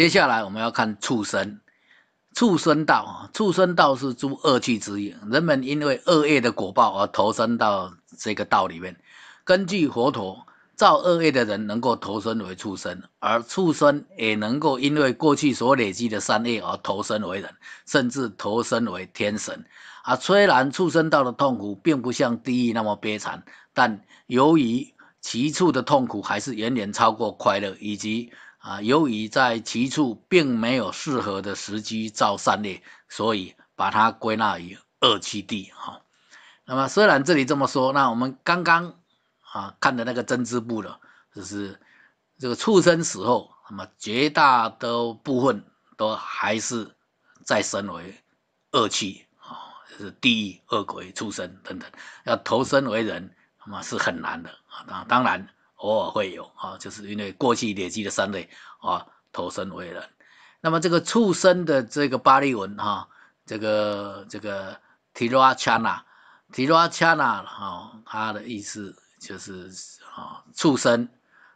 接下来我们要看畜生，畜生道啊，畜生道是诸恶趣之一。人们因为恶业的果报而投生到这个道里面。根据佛陀，造恶业的人能够投生为畜生，而畜生也能够因为过去所累积的善业而投生为人，甚至投生为天神。啊，虽然畜生道的痛苦并不像地狱那么悲惨，但由于其处的痛苦还是远远超过快乐以及。啊，由于在其处并没有适合的时机造三列，所以把它归纳于二七地。哈，那么虽然这里这么说，那我们刚刚啊看的那个针织布呢，就是这个畜生死后，那么绝大的部分都还是再生为恶啊，就是地狱恶鬼出生等等，要投生为人，那么是很难的啊。当当然。偶尔会有啊，就是因为过去累积的三类啊，投身为人。那么这个畜生的这个巴利文哈，这个这个提拉恰纳，提拉恰纳哈，它的意思就是啊，畜生。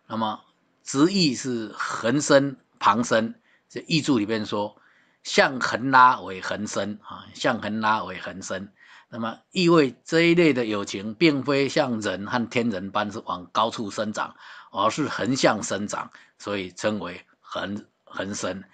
那么直译是横生、旁生。这译注里边说，向横拉为横生啊，向横拉为横生。那么意味这一类的友情，并非像人和天人般是往高处生长，而是横向生长，所以称为横横生。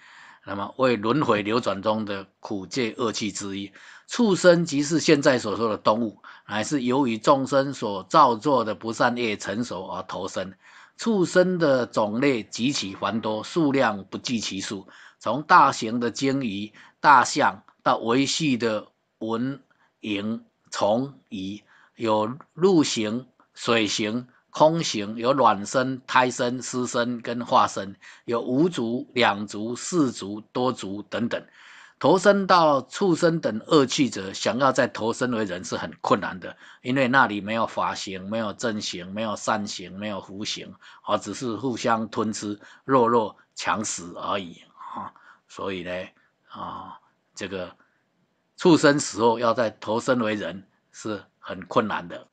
那么为轮回流转中的苦界恶气之一。畜生即是现在所说的动物，乃是由于众生所造作的不善业成熟而投生。畜生的种类极其繁多，数量不计其数，从大型的鲸鱼、大象到维系的文蝇、虫、蚁，有陆形、水形、空形，有卵生、胎生、湿生跟化生，有五足、两足、四足、多足等等。投身到畜生等恶趣者，想要再投身为人是很困难的，因为那里没有法行、没有正行、没有善行、没有福行，而只是互相吞吃、弱弱强食而已啊。所以呢，啊，这个。畜生死后要再投生为人是很困难的。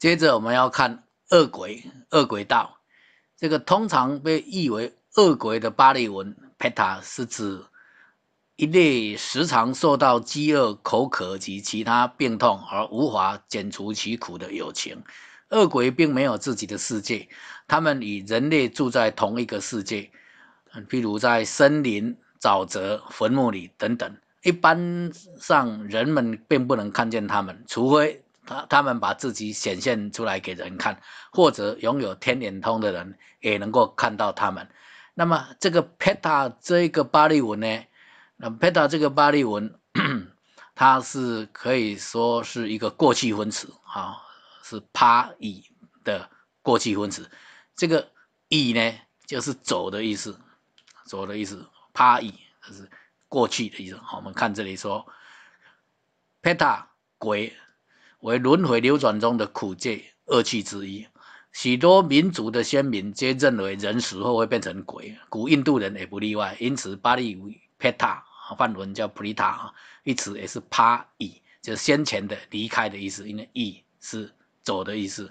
接着我们要看恶鬼、恶鬼道。这个通常被译为恶鬼的巴利文 “peta” 是指一类时常受到饥饿、口渴及其他病痛而无法解除其苦的友情。恶鬼并没有自己的世界，他们与人类住在同一个世界，譬如在森林、沼泽、坟墓里等等。一般上人们并不能看见他们，除非他他们把自己显现出来给人看，或者拥有天眼通的人也能够看到他们。那么这个 Peta 这个巴利文呢？那 Peta 这个巴利文，它是可以说是一个过去分词啊，是 p a 的过去分词。这个 a 呢，就是走的意思，走的意思 p a 就是。过去的意思，我们看这里说，peta 鬼为轮回流转中的苦界恶趣之一。许多民族的先民皆认为人死后会变成鬼，古印度人也不例外。因此，巴利语 peta，梵文叫 prita，哈，一词也是 pa- 就是先前的、离开的意思，因为伊是走的意思，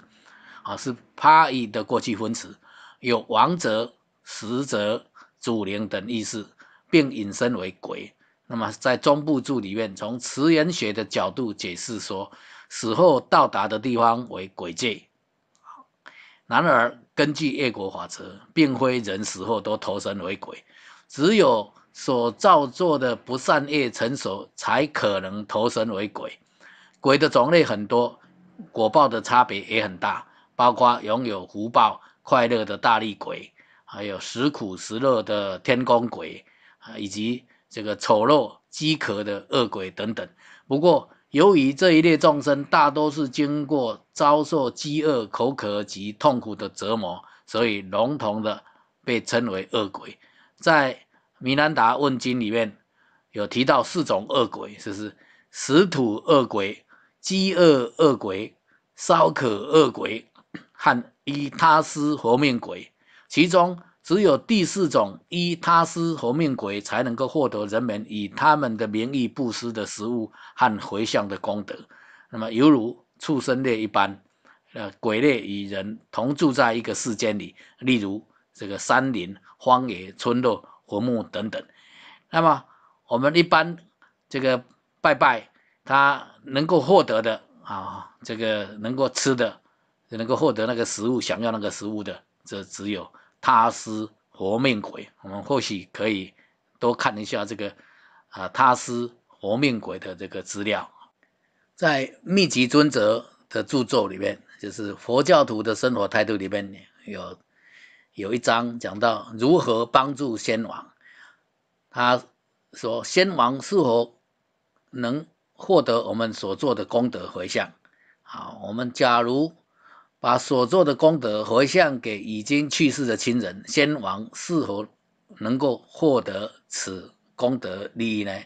啊，是 pa- 的过去分词，有亡者、死者、主灵等意思。并引申为鬼。那么，在中部注里面，从词源学的角度解释说，死后到达的地方为鬼界。然而，根据业果法则，并非人死后都投身为鬼，只有所造作的不善业成熟，才可能投身为鬼。鬼的种类很多，果报的差别也很大，包括拥有福报快乐的大力鬼，还有时苦时乐的天公鬼。啊，以及这个丑陋、饥渴的恶鬼等等。不过，由于这一列众生大多是经过遭受饥饿、口渴及痛苦的折磨，所以笼统的被称为恶鬼。在《弥兰达问经》里面，有提到四种恶鬼，就是食土恶鬼、饥饿恶鬼、烧渴恶鬼和伊他斯活命鬼，其中。只有第四种，依他师和命鬼，才能够获得人们以他们的名义布施的食物和回向的功德。那么，犹如畜生类一般，呃，鬼类与人同住在一个世间里，例如这个山林、荒野、村落、坟墓等等。那么，我们一般这个拜拜，他能够获得的啊，这个能够吃的，能够获得那个食物，想要那个食物的，这只有。他师活命鬼，我们或许可以多看一下这个啊，他师活命鬼的这个资料，在密集尊者的著作里面，就是佛教徒的生活态度里面，有有一章讲到如何帮助先王。他说，先王是否能获得我们所做的功德回向？好，我们假如。把所做的功德回向给已经去世的亲人、先王是否能够获得此功德利益呢？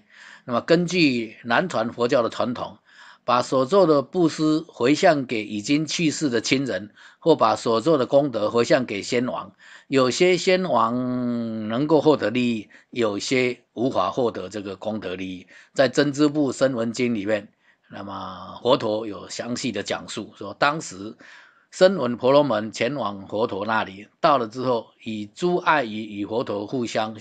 那么根据南传佛教的传统，把所做的布施回向给已经去世的亲人，或把所做的功德回向给先王，有些先王能够获得利益，有些无法获得这个功德利益。在《真支部·声文经》里面，那么佛陀有详细的讲述说，当时。声闻婆罗门前往佛陀那里，到了之后，以诸爱语与佛陀互相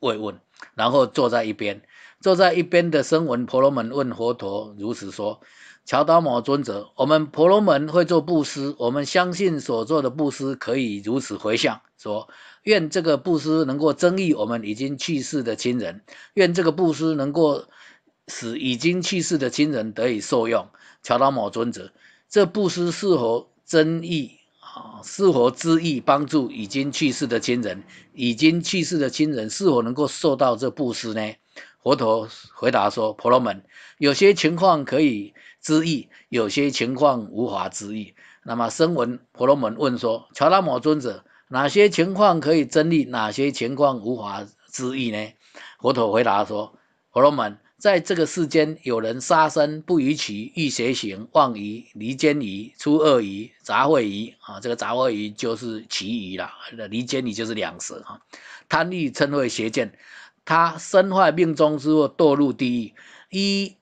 慰问，然后坐在一边。坐在一边的声闻婆罗门问佛陀：“如此说，乔达摩尊者，我们婆罗门会做布施，我们相信所做的布施可以如此回向，说愿这个布施能够增益我们已经去世的亲人，愿这个布施能够使已经去世的亲人得以受用。”乔达摩尊者，这布施是否？争议啊，是否知意帮助已经去世的亲人？已经去世的亲人是否能够受到这布施呢？佛陀回答说：“婆罗门，有些情况可以知意，有些情况无法知意。”那么，声闻婆罗门问说：“乔达摩尊者，哪些情况可以争议，哪些情况无法知意呢？”佛陀回答说：“婆罗门。”在这个世间，有人杀生不逾矩，欲邪行妄疑，离间疑，出恶疑，杂秽疑啊！这个杂秽疑就是歧疑了，离间疑就是两舌啊。贪欲称恚邪见，他身坏命中之后堕入地狱。一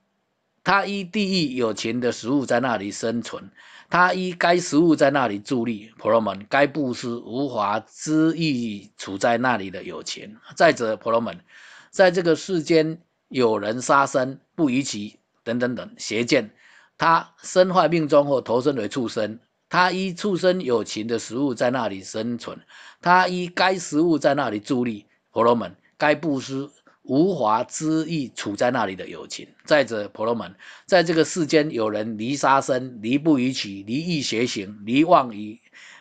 他依地狱有情的食物在那里生存，他依该食物在那里助力。婆罗门该布施无华之意，处在那里的有情。再者，婆罗门在这个世间。有人杀生，不逾矩，等等等邪见。他身坏病中或投身为畜生，他依畜生有情的食物在那里生存，他依该食物在那里助力。婆罗门，该布施无华之意，处在那里的友情。再者，婆罗门在这个世间，有人离杀生，离不逾矩，离异邪行，离妄语，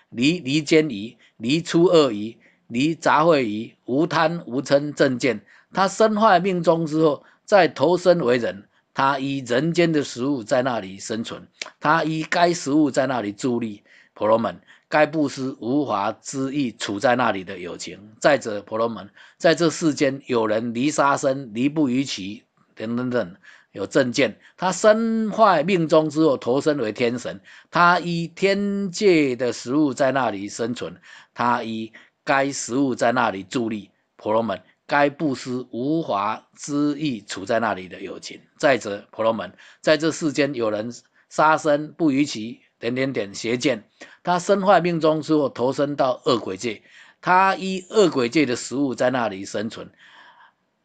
离离奸疑，离出恶疑，离杂秽疑，无贪，无嗔，正见。他身坏命中之后，在投生为人，他以人间的食物在那里生存，他以该食物在那里助力婆罗门。该布施无华之意，处在那里的友情。再者，婆罗门在这世间有人离杀生，离不于其等等等有正见。他身坏命中之后投身为天神，他以天界的食物在那里生存，他以该食物在那里助力婆罗门。该不施无华之意，处在那里的友情。再者，婆罗门在这世间有人杀生不逾其，点点点邪见，他身坏命中之后投身到恶鬼界，他依恶鬼界的食物在那里生存，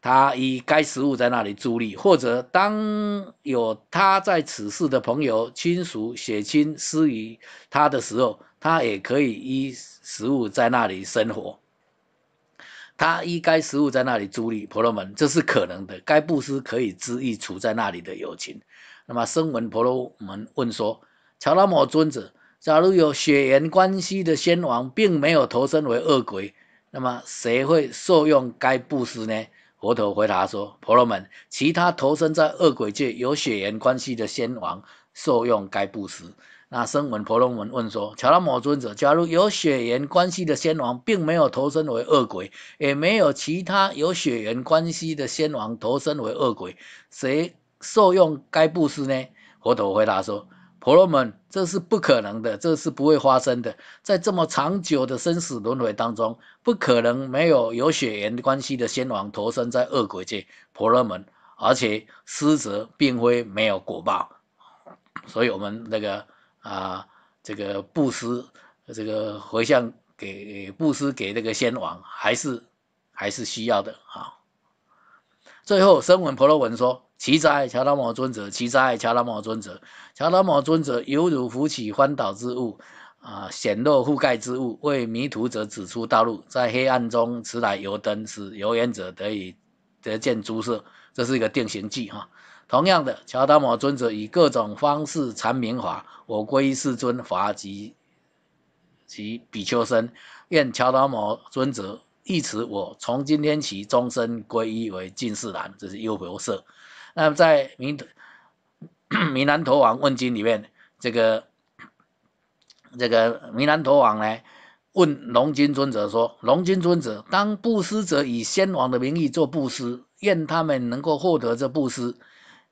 他依该食物在那里助力，或者当有他在此世的朋友、亲属、血亲施与他的时候，他也可以依食物在那里生活。他依该食物在那里住立，婆罗门，这是可能的。该布施可以资益处在那里的友情。那么，声闻婆罗门问说：“乔拉摩尊者，假如有血缘关系的先王，并没有投身为恶鬼，那么谁会受用该布施呢？”佛陀回答说：“婆罗门，其他投身在恶鬼界有血缘关系的先王。”受用该布施，那声闻婆罗门问说：“乔拉摩尊者，假如有血缘关系的先王，并没有投身为恶鬼，也没有其他有血缘关系的先王投身为恶鬼，谁受用该布施呢？”佛陀回答说：“婆罗门，这是不可能的，这是不会发生的。在这么长久的生死轮回当中，不可能没有有血缘关系的先王投身在恶鬼界，婆罗门，而且施者并非没有果报。”所以我们那个啊，这个布施，这个回向给布施给那个先王，还是还是需要的啊。最后，声闻婆罗门说：“其哉乔达摩尊者，其哉乔达摩尊者，乔达摩尊者犹如浮起翻倒之物啊，显露覆盖之物，为迷途者指出道路，在黑暗中持来油灯，使油然者得以得见诸色。”这是一个定型记哈。同样的，乔达摩尊者以各种方式阐明法，我皈依世尊法及及比丘身，愿乔达摩尊者一持我从今天起终身皈依为净士男，这是优婆塞。那么在弥弥 南陀王问经里面，这个这个弥南陀王呢，问龙金尊者说：“龙金尊者，当布施者以先王的名义做布施，愿他们能够获得这布施。”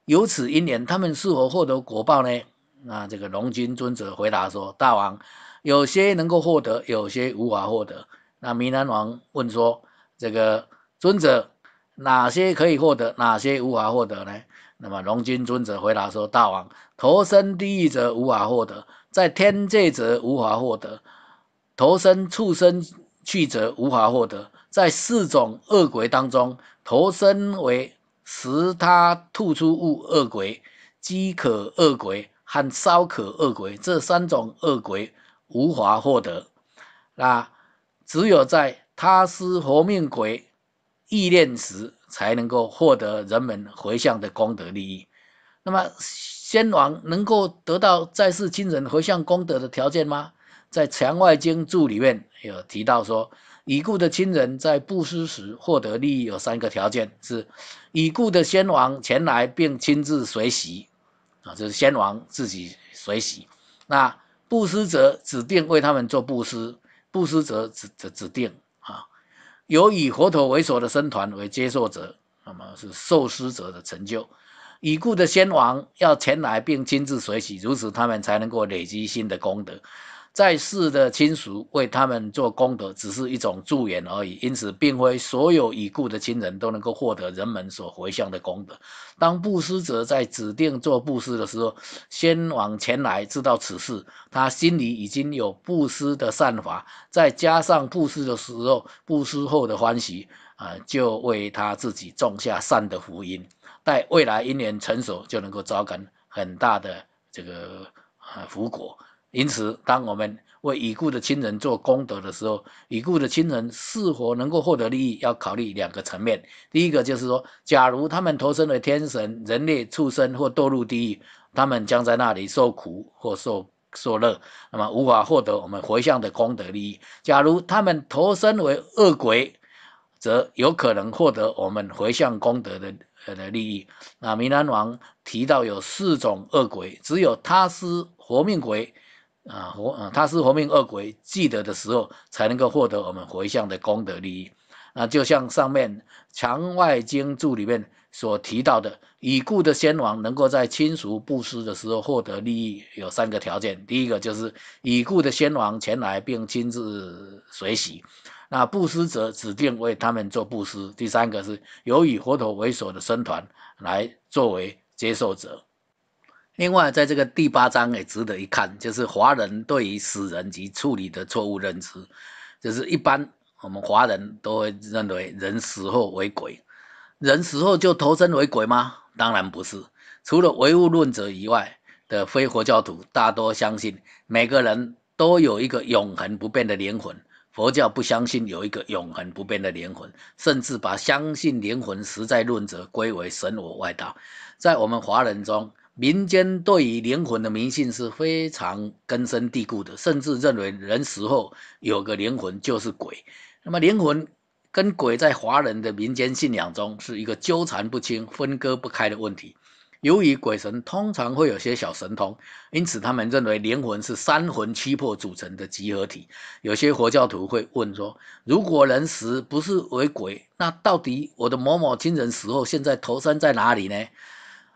由此因缘，他们是否获得果报呢？那这个龙君尊者回答说：“大王，有些能够获得，有些无法获得。”那弥兰王问说：“这个尊者，哪些可以获得，哪些无法获得呢？”那么龙君尊者回答说：“大王，投身地狱者无法获得，在天界则无法获得，投身畜生去则无法获得，在四种恶鬼当中，投身为……”使他吐出物恶鬼、饥渴恶鬼和烧渴恶鬼这三种恶鬼无法获得，那只有在他思活命鬼意念时，才能够获得人们回向的功德利益。那么，先王能够得到在世亲人回向功德的条件吗？在《墙外经注》里面有提到说，已故的亲人在布施时获得利益有三个条件：是已故的先王前来并亲自随喜，啊，就是先王自己随喜；那布施者指定为他们做布施，布施者指指指定啊，有以佛陀为首的僧团为接受者，那么是受施者的成就。已故的先王要前来并亲自随喜，如此他们才能够累积新的功德。在世的亲属为他们做功德，只是一种助缘而已，因此，并非所有已故的亲人都能够获得人们所回向的功德。当布施者在指定做布施的时候，先往前来知道此事，他心里已经有布施的善法，再加上布施的时候，布施后的欢喜，啊，就为他自己种下善的福音，待未来因缘成熟，就能够招感很大的这个啊福果。因此，当我们为已故的亲人做功德的时候，已故的亲人是否能够获得利益，要考虑两个层面。第一个就是说，假如他们投身了天神、人类、畜生或堕入地狱，他们将在那里受苦或受受乐，那么无法获得我们回向的功德利益。假如他们投身为恶鬼，则有可能获得我们回向功德的呃的利益。那弥兰王提到有四种恶鬼，只有他是活命鬼。啊，活，啊，他是活命恶鬼，记得的时候才能够获得我们回向的功德利益。那就像上面《墙外经注》里面所提到的，已故的先王能够在亲属布施的时候获得利益，有三个条件：第一个就是已故的先王前来并亲自随喜，那布施者指定为他们做布施；第三个是由以佛陀为首的僧团来作为接受者。另外，在这个第八章也值得一看，就是华人对于死人及处理的错误认知。就是一般我们华人都会认为人死后为鬼，人死后就投身为鬼吗？当然不是。除了唯物论者以外的非佛教徒，大多相信每个人都有一个永恒不变的灵魂。佛教不相信有一个永恒不变的灵魂，甚至把相信灵魂实在论者归为神我外道。在我们华人中。民间对于灵魂的迷信是非常根深蒂固的，甚至认为人死后有个灵魂就是鬼。那么灵魂跟鬼在华人的民间信仰中是一个纠缠不清、分割不开的问题。由于鬼神通常会有些小神通，因此他们认为灵魂是三魂七魄组成的集合体。有些佛教徒会问说：如果人死不是为鬼，那到底我的某某亲人死后现在投生在哪里呢？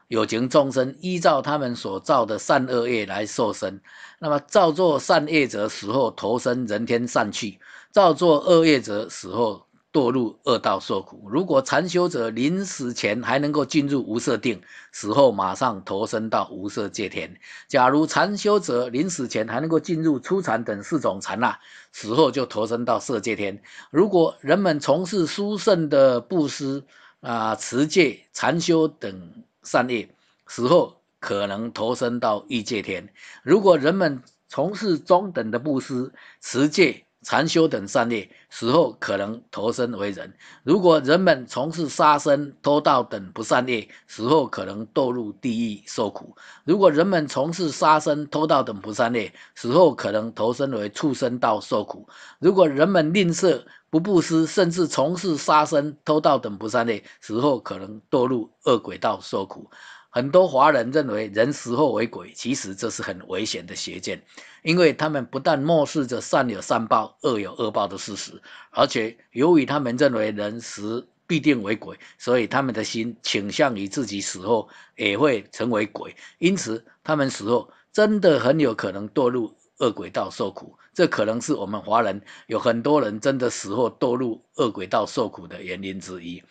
有情众生依照他们所造的善恶业来受生。那么，造作善业者死后投生人天散去；造作恶业者死后堕入恶道受苦。如果禅修者临死前还能够进入无色定，死后马上投生到无色界天；假如禅修者临死前还能够进入初禅等四种禅啊，死后就投生到色界天。如果人们从事殊胜的布施啊、持戒、禅修等。善业死后可能投生到异界天。如果人们从事中等的布施、持戒。禅修等善业，死后可能投生为人；如果人们从事杀生、偷盗等不善业，死后可能堕入地狱受苦；如果人们从事杀生、偷盗等不善业，死后可能投生为畜生道受苦；如果人们吝啬、不布施，甚至从事杀生、偷盗等不善业，死后可能堕入恶鬼道受苦。很多华人认为人死后为鬼，其实这是很危险的邪见，因为他们不但漠视着善有善报、恶有恶报的事实，而且由于他们认为人死必定为鬼，所以他们的心倾向于自己死后也会成为鬼，因此他们死后真的很有可能堕入恶鬼道受苦。这可能是我们华人有很多人真的死后堕入恶鬼道受苦的原因之一。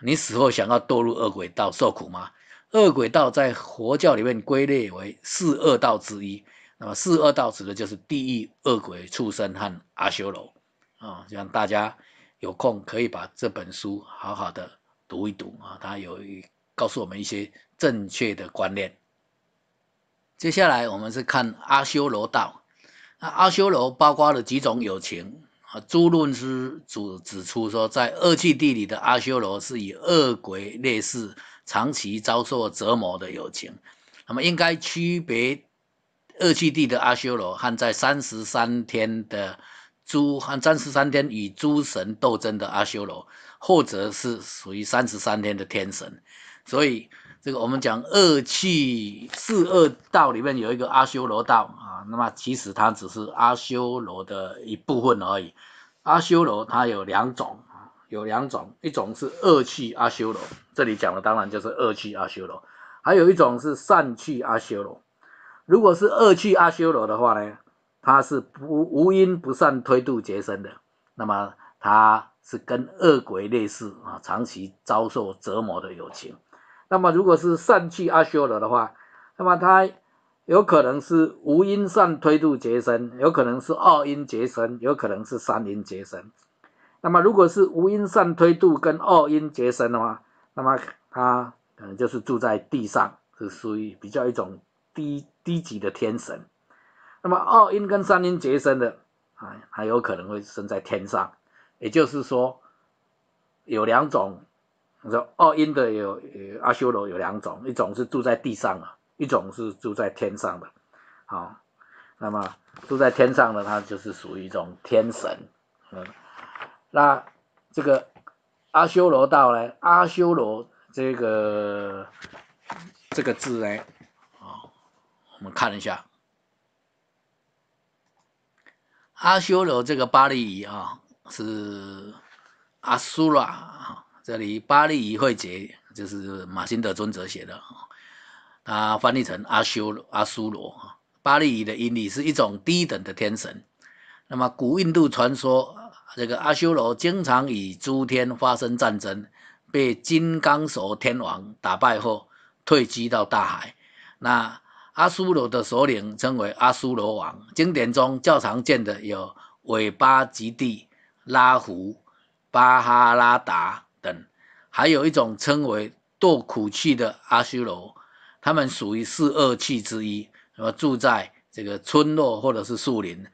你死后想要堕入恶鬼道受苦吗？恶鬼道在佛教里面归类为四恶道之一。那么四恶道指的就是地狱、恶鬼、畜生和阿修罗。啊，希望大家有空可以把这本书好好的读一读啊，它有告诉我们一些正确的观念。接下来我们是看阿修罗道。那阿修罗包括了几种有情啊？朱论师主指出说，在恶趣地里的阿修罗是以恶鬼类似。长期遭受折磨的友情，那么应该区别二气地的阿修罗和在三十三天的诸和三十三天与诸神斗争的阿修罗，或者是属于三十三天的天神。所以这个我们讲二气四二道里面有一个阿修罗道啊，那么其实它只是阿修罗的一部分而已。阿修罗它有两种。有两种，一种是恶趣阿修罗，这里讲的当然就是恶趣阿修罗；还有一种是善趣阿修罗。如果是恶趣阿修罗的话呢，它是不无因不善推度劫生的，那么它是跟恶鬼类似啊，长期遭受折磨的友情。那么如果是善趣阿修罗的话，那么它有可能是无因善推度劫生，有可能是二因劫生，有可能是三因劫生。那么，如果是无因善推度跟二因结生的话，那么他可能就是住在地上，是属于比较一种低低级的天神。那么二因跟三因结生的啊，还有可能会生在天上。也就是说，有两种，你说二因的有阿修罗有两种，一种是住在地上的，一种是住在天上的。好，那么住在天上的，它就是属于一种天神。嗯。那这个阿修罗道呢？阿修罗这个这个字呢？啊，我们看一下，阿修罗这个巴利语啊是阿苏拉啊，这里巴利语会籍就是马辛德尊者写的，他翻译成阿修阿苏罗啊，巴利语的音译是一种低等的天神，那么古印度传说。这个阿修罗经常与诸天发生战争，被金刚手天王打败后，退居到大海。那阿修罗的首领称为阿修罗王。经典中较常见的有尾巴吉帝、拉胡、巴哈拉达等，还有一种称为堕苦气的阿修罗，他们属于四恶气之一，那么住在这个村落或者是树林，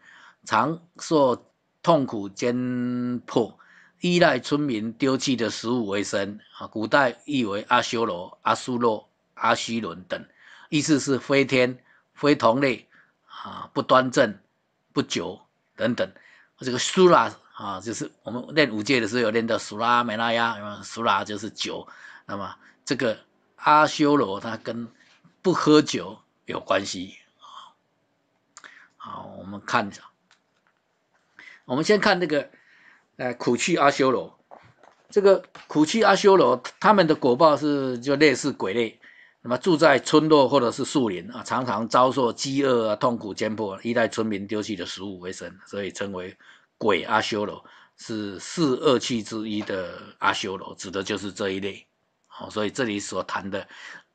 常受痛苦煎迫，依赖村民丢弃的食物为生啊。古代译为阿修罗、阿苏洛、阿修伦等，意思是飞天、飞同类啊，不端正、不酒等等。这个苏拉啊，就是我们练五戒的时候有练到苏拉美拉亚，苏拉就是酒。那么这个阿修罗，他跟不喝酒有关系啊。好，我们看一下。我们先看那个，呃，苦趣阿修罗，这个苦趣阿修罗，他们的果报是就类似鬼类，那么住在村落或者是树林啊，常常遭受饥饿啊、痛苦煎迫，依赖村民丢弃的食物为生，所以称为鬼阿修罗，是四恶气之一的阿修罗，指的就是这一类。好，所以这里所谈的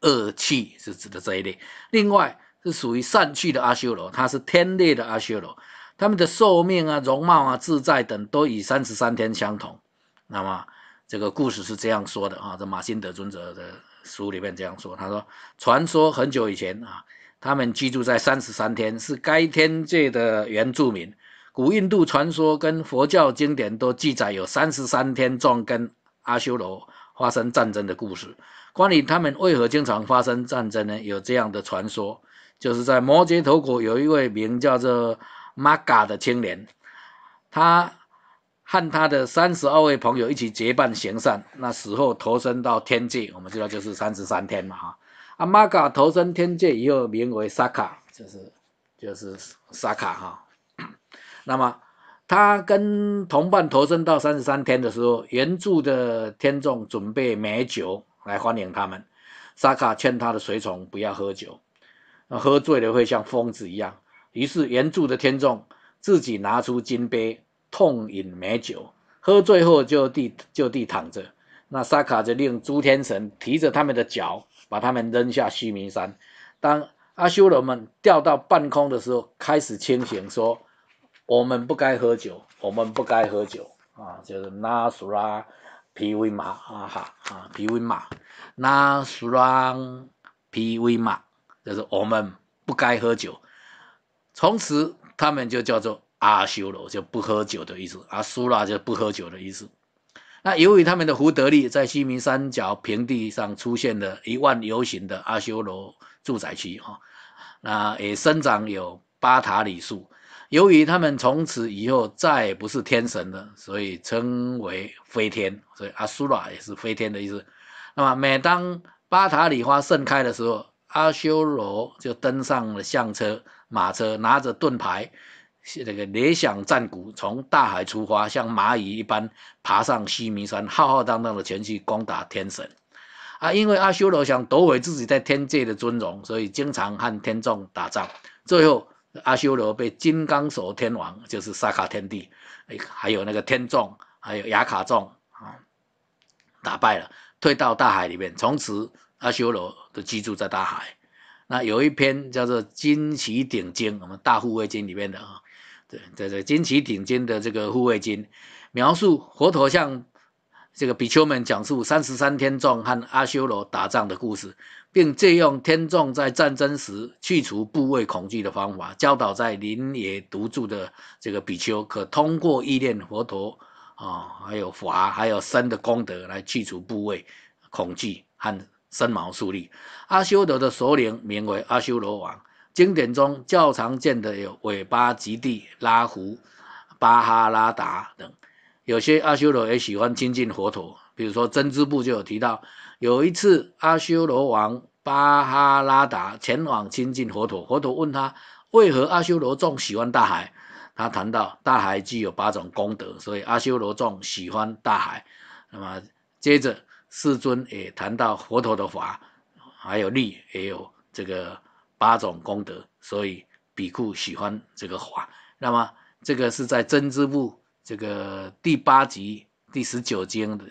恶气是指的这一类。另外是属于善气的阿修罗，它是天类的阿修罗。他们的寿命啊、容貌啊、自在等都与三十三天相同。那么，这个故事是这样说的啊，在马辛德尊者的书里面这样说。他说，传说很久以前啊，他们居住在三十三天，是该天界的原住民。古印度传说跟佛教经典都记载有三十三天众跟阿修罗发生战争的故事。关于他们为何经常发生战争呢？有这样的传说，就是在摩羯陀国有一位名叫做。玛嘎的青年，他和他的三十二位朋友一起结伴行善，那死后投生到天界，我们知道就是三十三天嘛哈。阿玛嘎投身天界以后，名为萨卡，就是就是萨卡哈。那么他跟同伴投身到三十三天的时候，原著的天众准备美酒来欢迎他们。萨卡劝他的随从不要喝酒，喝醉了会像疯子一样。于是，原住的天众自己拿出金杯，痛饮美酒，喝醉后就地就地躺着。那萨卡就令诸天神提着他们的脚，把他们扔下须弥山。当阿修罗们掉到半空的时候，开始清醒，说：“我们不该喝酒，我们不该喝酒啊！”就是那苏拉皮威马哈哈啊，皮维马，那苏拉皮威马，就是我们不该喝酒。从此，他们就叫做阿修罗，就不喝酒的意思。阿苏拉就不喝酒的意思。那由于他们的福德力，在西明三角平地上出现了一万游行的阿修罗住宅区，哈，那也生长有巴塔里树。由于他们从此以后再也不是天神了，所以称为飞天，所以阿苏拉也是飞天的意思。那么，每当巴塔里花盛开的时候。阿修罗就登上了象车、马车，拿着盾牌，那个雷响战鼓，从大海出发，像蚂蚁一般爬上须弥山，浩浩荡荡的前去攻打天神。啊，因为阿修罗想夺回自己在天界的尊荣，所以经常和天众打仗。最后，阿修罗被金刚手天王，就是萨卡天帝，还有那个天众，还有雅卡众啊，打败了，退到大海里面，从此。阿修罗都居住在大海。那有一篇叫做《金奇顶经》，我们《大护卫经》里面的啊，对，对对，《金奇顶经》的这个护卫经，描述佛陀向这个比丘们讲述三十三天众和阿修罗打仗的故事，并借用天众在战争时去除部位恐惧的方法，教导在林野独住的这个比丘，可通过意念佛陀啊，还有华，还有身的功德来去除部位恐惧和。身毛竖立，阿修罗的首领名为阿修罗王。经典中较常见的有尾巴吉地、拉胡、巴哈拉达等。有些阿修罗也喜欢亲近佛陀，比如说《针支部》就有提到，有一次阿修罗王巴哈拉达前往亲近佛陀，佛陀问他为何阿修罗众喜欢大海，他谈到大海具有八种功德，所以阿修罗众喜欢大海。那么接着。世尊也谈到佛陀的法，还有力，也有这个八种功德，所以比库喜欢这个法。那么这个是在真知部这个第八集第十九经的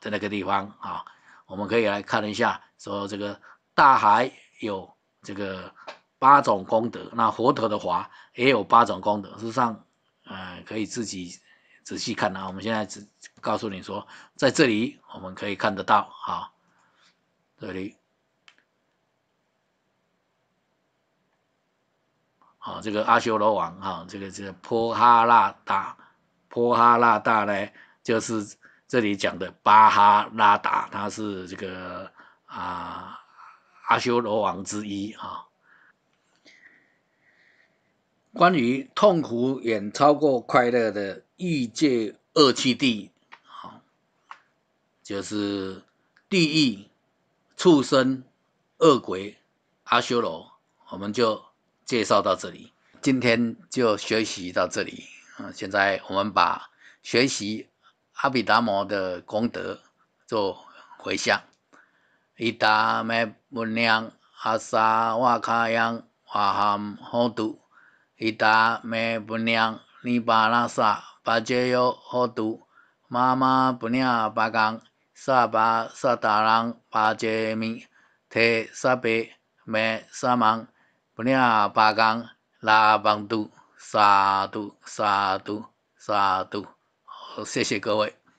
的那个地方啊，我们可以来看一下，说这个大海有这个八种功德，那佛陀的法也有八种功德，事实上啊，可以自己。仔细看啊，我们现在只告诉你说，在这里我们可以看得到，啊，这里，好，这个阿修罗王，哈，这个这个波哈拉达，波哈拉达呢，就是这里讲的巴哈拉达，他是这个啊阿修罗王之一，啊。关于痛苦远超过快乐的。欲界二七地，好，就是地狱、畜生、恶鬼、阿修罗，我们就介绍到这里。今天就学习到这里。啊！现在我们把学习阿毗达摩的功德做回向。伊达咩不娘阿萨瓦卡扬瓦哈诃度伊达咩不娘尼巴拉萨。八戒约好读，妈妈不念八纲，萨巴萨达郎八戒米提萨贝麦萨芒不念八纲，拉邦杜沙杜沙杜沙杜，好谢谢各位。